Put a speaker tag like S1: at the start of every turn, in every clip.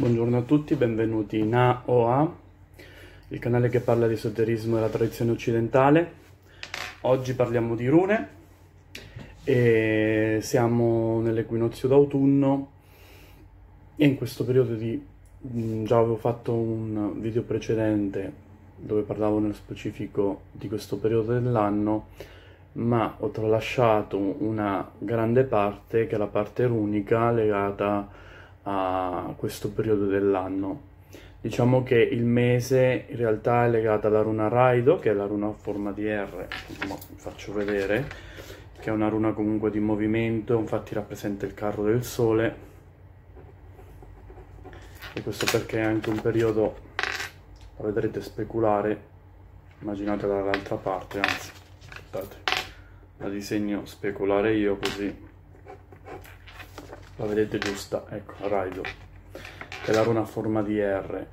S1: Buongiorno a tutti, benvenuti in AOA, il canale che parla di esoterismo e la tradizione occidentale. Oggi parliamo di rune e siamo nell'equinozio d'autunno e in questo periodo di... già avevo fatto un video precedente dove parlavo nello specifico di questo periodo dell'anno ma ho tralasciato una grande parte che è la parte runica legata a a questo periodo dell'anno. Diciamo che il mese in realtà è legato alla runa Raido, che è la runa a forma di R, ma vi faccio vedere, che è una runa comunque di movimento, infatti rappresenta il carro del sole, e questo perché è anche un periodo, la vedrete speculare, immaginatela dall'altra parte, anzi, aspettate, la disegno speculare io così la vedete giusta, ecco la Raido, che è la runa a forma di R.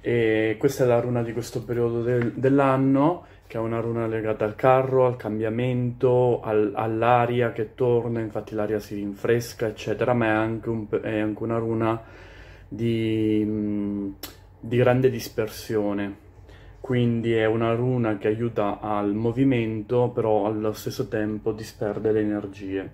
S1: E questa è la runa di questo periodo del, dell'anno, che è una runa legata al carro, al cambiamento, al, all'aria che torna, infatti l'aria si rinfresca, eccetera, ma è anche, un, è anche una runa di, di grande dispersione quindi è una runa che aiuta al movimento, però allo stesso tempo disperde le energie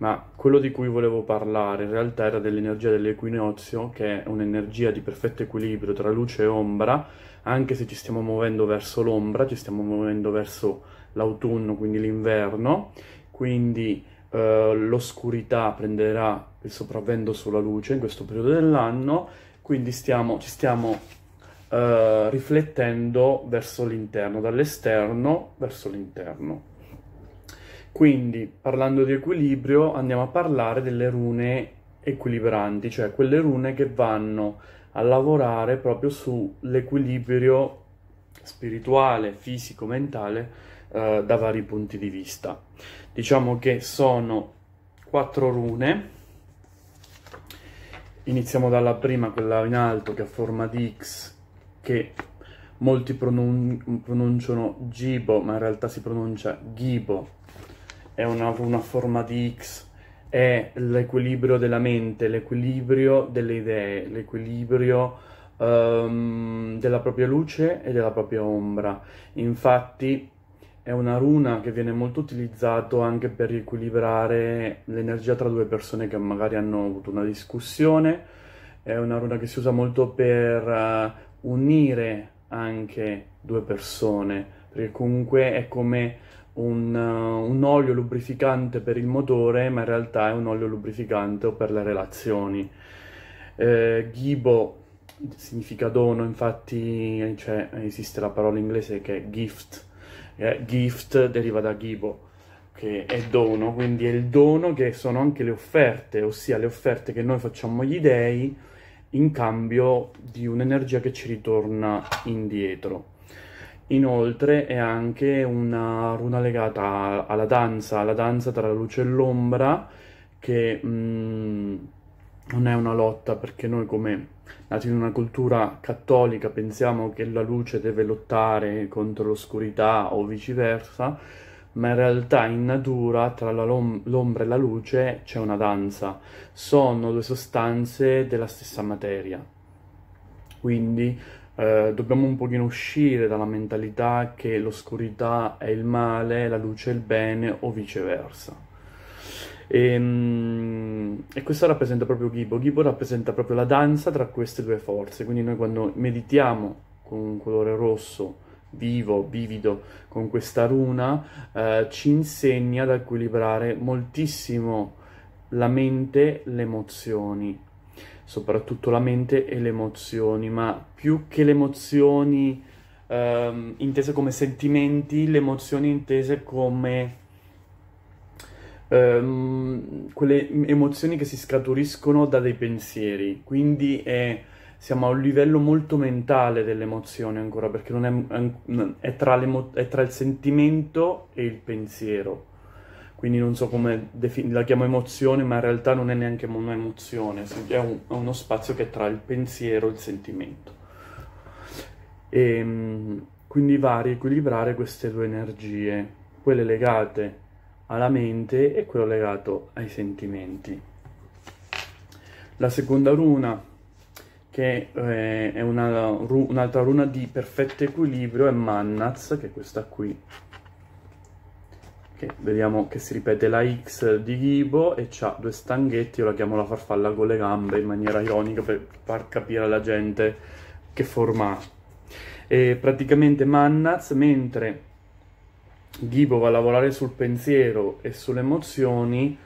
S1: ma quello di cui volevo parlare in realtà era dell'energia dell'equinozio, che è un'energia di perfetto equilibrio tra luce e ombra, anche se ci stiamo muovendo verso l'ombra, ci stiamo muovendo verso l'autunno, quindi l'inverno, quindi eh, l'oscurità prenderà il sopravvento sulla luce in questo periodo dell'anno, quindi stiamo, ci stiamo eh, riflettendo verso l'interno, dall'esterno verso l'interno. Quindi, parlando di equilibrio, andiamo a parlare delle rune equilibranti, cioè quelle rune che vanno a lavorare proprio sull'equilibrio spirituale, fisico, mentale eh, da vari punti di vista. Diciamo che sono quattro rune. Iniziamo dalla prima, quella in alto che ha forma di X, che molti pronun- pronunciano Gibo, ma in realtà si pronuncia Ghibo è una, una forma di X, è l'equilibrio della mente, l'equilibrio delle idee, l'equilibrio um, della propria luce e della propria ombra. Infatti è una runa che viene molto utilizzata anche per riequilibrare l'energia tra due persone che magari hanno avuto una discussione, è una runa che si usa molto per uh, unire anche due persone, perché comunque è come un, eh, un, olio lubrificante per il motore, ma in realtà è un olio lubrificante o per le relazioni. Eh, Ghibo significa dono, infatti eh, cioè, esiste la parola inglese che è gift, eh, gift deriva da Ghibo che è dono, quindi è il dono che sono anche le offerte, ossia le offerte che noi facciamo agli dei in cambio di un'energia che ci ritorna indietro. Inoltre è anche una runa legata alla danza, alla danza tra la luce e l'ombra, che mh, mm, non è una lotta perché noi come nati in una cultura cattolica pensiamo che la luce deve lottare contro l'oscurità o viceversa, ma in realtà in natura tra l'om- l'ombra e la luce c'è una danza, sono due sostanze della stessa materia. Quindi eh, dobbiamo un pochino uscire dalla mentalità che l'oscurità è il male, la luce è il bene o viceversa. E, ehm, e, questo rappresenta proprio Ghibo. Ghibo rappresenta proprio la danza tra queste due forze. Quindi noi quando meditiamo con un colore rosso, vivo, vivido, con questa runa, eh, ci insegna ad equilibrare moltissimo la mente, le emozioni, soprattutto la mente e le emozioni, ma più che le emozioni ehm, intese come sentimenti, le emozioni intese come ehm, quelle emozioni che si scaturiscono da dei pensieri, quindi è siamo a un livello molto mentale dell'emozione ancora, perché non è, è, tra, è tra il sentimento e il pensiero quindi non so come definire, la chiamo emozione, ma in realtà non è neanche un'emozione, è, un, è uno spazio che è tra il pensiero e il sentimento. E, ehm, quindi va a riequilibrare queste due energie, quelle legate alla mente e quello legato ai sentimenti. La seconda runa, che eh, è una, un'altra runa di perfetto equilibrio, è Mannaz, che è questa qui che vediamo che si ripete la X di Ghibo e ha due stanghetti, io la chiamo la farfalla con le gambe in maniera ironica per far capire alla gente che forma ha. E praticamente Mannaz, mentre Ghibo va a lavorare sul pensiero e sulle emozioni,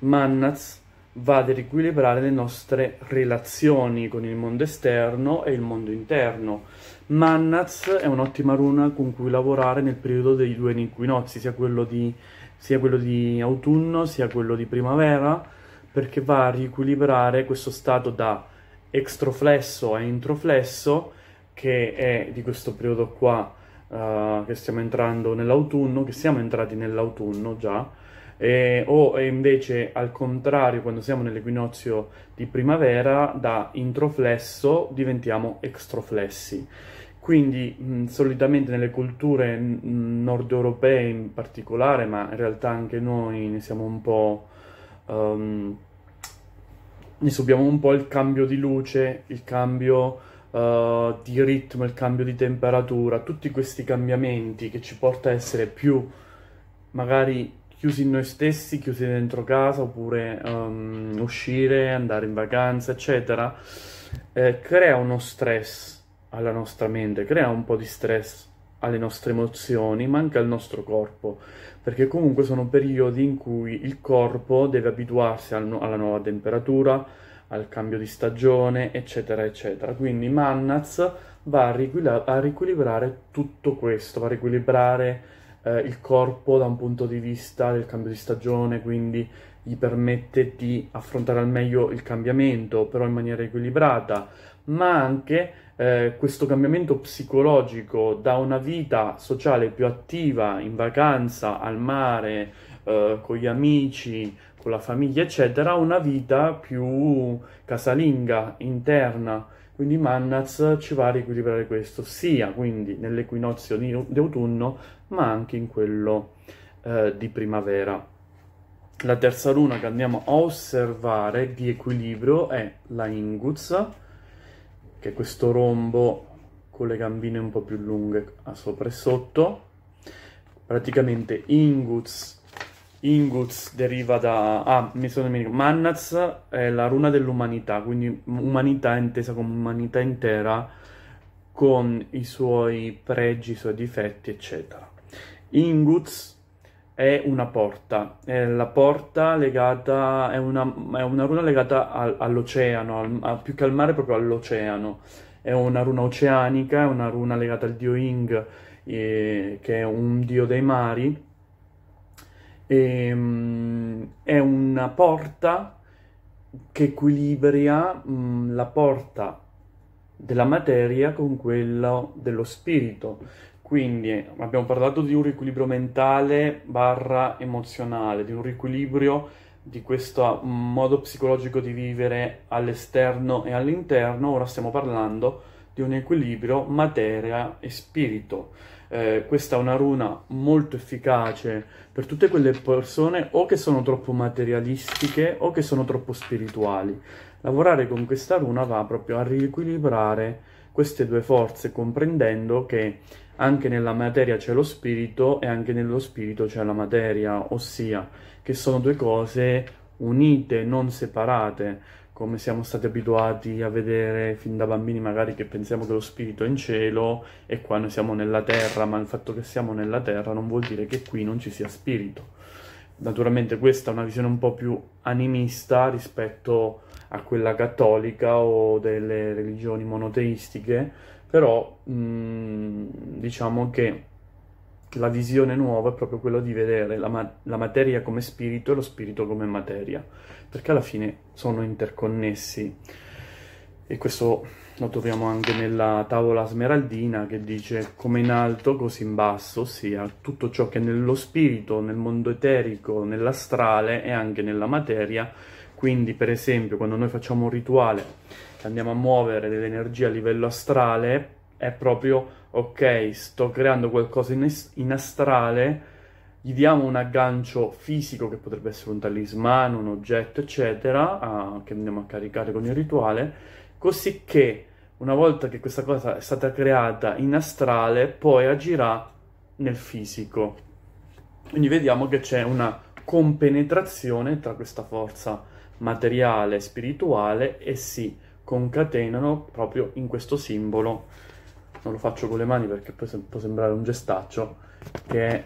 S1: Mannaz va ad riequilibrare le nostre relazioni con il mondo esterno e il mondo interno Mannaz è un'ottima runa con cui lavorare nel periodo dei due equinozi, sia, sia quello di autunno sia quello di primavera, perché va a riequilibrare questo stato da extroflesso a introflesso, che è di questo periodo qua uh, che stiamo entrando nell'autunno, che siamo entrati nell'autunno già, eh, o invece al contrario quando siamo nell'equinozio di primavera da introflesso diventiamo extroflessi quindi mh, solitamente nelle culture nord europee in particolare, ma in realtà anche noi ne siamo un po'... Um, ne subiamo un po' il cambio di luce, il cambio uh, di ritmo, il cambio di temperatura, tutti questi cambiamenti che ci porta a essere più magari chiusi in noi stessi, chiusi dentro casa, oppure um, uscire, andare in vacanza, eccetera, eh, crea uno stress alla nostra mente, crea un po' di stress alle nostre emozioni, ma anche al nostro corpo, perché comunque sono periodi in cui il corpo deve abituarsi al, alla nuova temperatura, al cambio di stagione, eccetera, eccetera. Quindi Mannaz va a, riguila- a riequilibrare tutto questo, va a riequilibrare eh, il corpo da un punto di vista del cambio di stagione, quindi gli permette di affrontare al meglio il cambiamento, però in maniera equilibrata, ma anche eh, questo cambiamento psicologico da una vita sociale più attiva, in vacanza, al mare, eh, con gli amici, con la famiglia, eccetera, a una vita più casalinga, interna. Quindi Mannaz ci va a riequilibrare questo, sia quindi nell'equinozio di, autunno, ma anche in quello eh, di primavera. La terza luna che andiamo a osservare di equilibrio è la Inguz, che è questo rombo con le gambine un po' più lunghe a sopra e sotto. Praticamente Inguts Inguts deriva da... Ah, mi sono dimenticato. Mannaz è la runa dell'umanità, quindi umanità intesa come umanità intera, con i suoi pregi, i suoi difetti, eccetera. Inguts è una porta, è la porta legata, è una, è una runa legata al, all'oceano, al, a, più che al mare proprio all'oceano, è una runa oceanica, è una runa legata al dio Ing, eh, che è un dio dei mari, e, ehm, mh, è una porta che equilibra mh, mm, la porta della materia con quella dello spirito. Quindi abbiamo parlato di un riequilibrio mentale barra emozionale, di un riequilibrio di questo ah, modo psicologico di vivere all'esterno e all'interno, ora stiamo parlando di un equilibrio materia e spirito. Eh, questa è una runa molto efficace per tutte quelle persone o che sono troppo materialistiche o che sono troppo spirituali. Lavorare con questa runa va proprio a riequilibrare queste due forze, comprendendo che anche nella materia c'è lo spirito e anche nello spirito c'è la materia, ossia che sono due cose unite, non separate, come siamo stati abituati a vedere fin da bambini magari che pensiamo che lo spirito è in cielo e qua noi siamo nella terra, ma il fatto che siamo nella terra non vuol dire che qui non ci sia spirito. Naturalmente questa è una visione un po' più animista rispetto a quella cattolica o delle religioni monoteistiche, però mh, mm, diciamo che la visione nuova è proprio quella di vedere la, ma- la, materia come spirito e lo spirito come materia, perché alla fine sono interconnessi. E questo lo troviamo anche nella tavola smeraldina che dice come in alto, così in basso, ossia tutto ciò che è nello spirito, nel mondo eterico, nell'astrale e anche nella materia. Quindi, per esempio, quando noi facciamo un rituale che andiamo a muovere dell'energia a livello astrale è proprio ok, sto creando qualcosa in, in astrale, gli diamo un aggancio fisico che potrebbe essere un talismano, un oggetto, eccetera, a, che andiamo a caricare con il rituale, così che una volta che questa cosa è stata creata in astrale, poi agirà nel fisico. Quindi vediamo che c'è una compenetrazione tra questa forza materiale, e spirituale e sì, concatenano proprio in questo simbolo, non lo faccio con le mani perché poi può sembrare un gestaccio, che è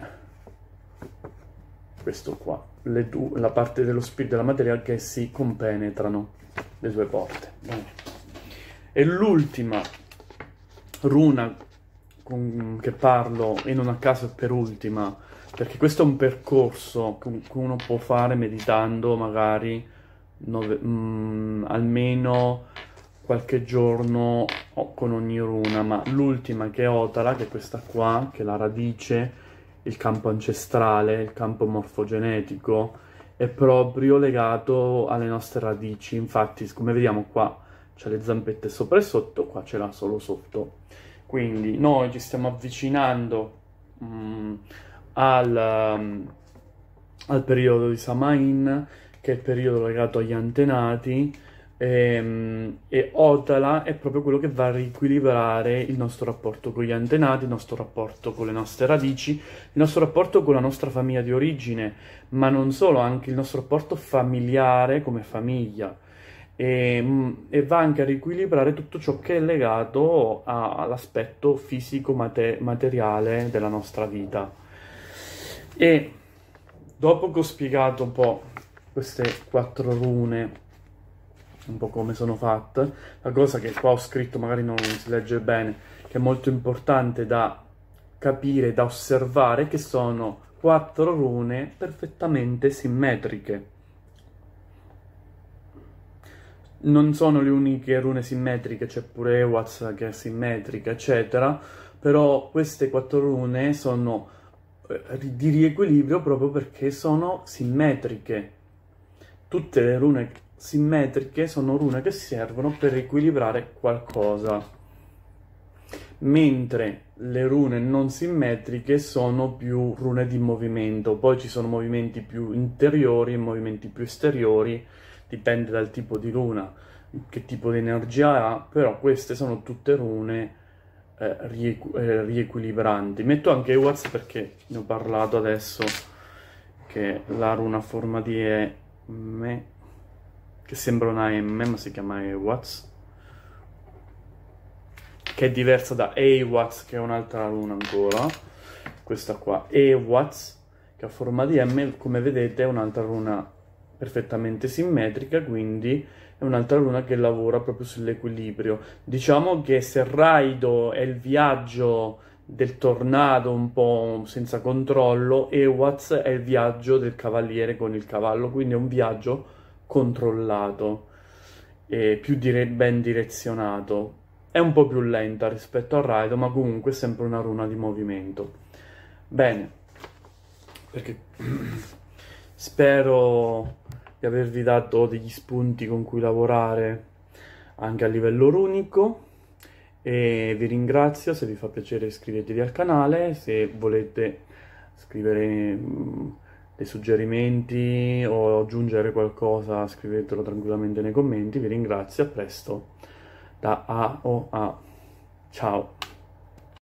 S1: questo qua, due, la parte dello spirito della materia che si compenetrano le due porte. E l'ultima runa con, che parlo, e non a caso per ultima, perché questo è un percorso che uno può fare meditando magari nove, mm, almeno qualche giorno oh, con ogni runa, ma l'ultima che è Otala, che è questa qua, che è la radice, il campo ancestrale, il campo morfogenetico, è proprio legato alle nostre radici. Infatti, come vediamo qua, c'è le zampette sopra e sotto, qua ce l'ha solo sotto. Quindi noi ci stiamo avvicinando mh, mm, al, um, al periodo di Samain, che è il periodo legato agli antenati, Ehm, e, e Odala è proprio quello che va a riequilibrare il nostro rapporto con gli antenati, il nostro rapporto con le nostre radici, il nostro rapporto con la nostra famiglia di origine, ma non solo, anche il nostro rapporto familiare come famiglia. E, ehm, e va anche a riequilibrare tutto ciò che è legato a, all'aspetto fisico-materiale della nostra vita. E dopo che ho spiegato un po' queste quattro rune un po' come sono fatte. La cosa che qua ho scritto, magari non si legge bene, che è molto importante da capire, da osservare, che sono quattro rune perfettamente simmetriche. Non sono le uniche rune simmetriche, c'è pure Ewaz che è simmetrica, eccetera, però queste quattro rune sono eh, di riequilibrio proprio perché sono simmetriche. Tutte le rune simmetriche sono rune che servono per equilibrare qualcosa mentre le rune non simmetriche sono più rune di movimento, poi ci sono movimenti più interiori e movimenti più esteriori, dipende dal tipo di runa, che tipo di energia ha, però queste sono tutte rune eh, riequ eh, riequilibranti. Metto anche Watts perché ne ho parlato adesso che la runa a forma di E... Me che sembra una M ma si chiama Eowatz che è diversa da Eowatz che è un'altra luna ancora questa qua Eowatz che ha forma di M come vedete è un'altra luna perfettamente simmetrica quindi è un'altra luna che lavora proprio sull'equilibrio diciamo che se Raido è il viaggio del tornado un po' senza controllo Eowatz è il viaggio del cavaliere con il cavallo quindi è un viaggio controllato e più dire- ben direzionato. È un po' più lenta rispetto al Raido, ma comunque è sempre una runa di movimento. Bene, perché spero di avervi dato degli spunti con cui lavorare anche a livello runico e vi ringrazio, se vi fa piacere iscrivetevi al canale, se volete scrivere mm, dei suggerimenti o aggiungere qualcosa scrivetelo tranquillamente nei commenti. Vi ringrazio, a presto da AOA. Ciao!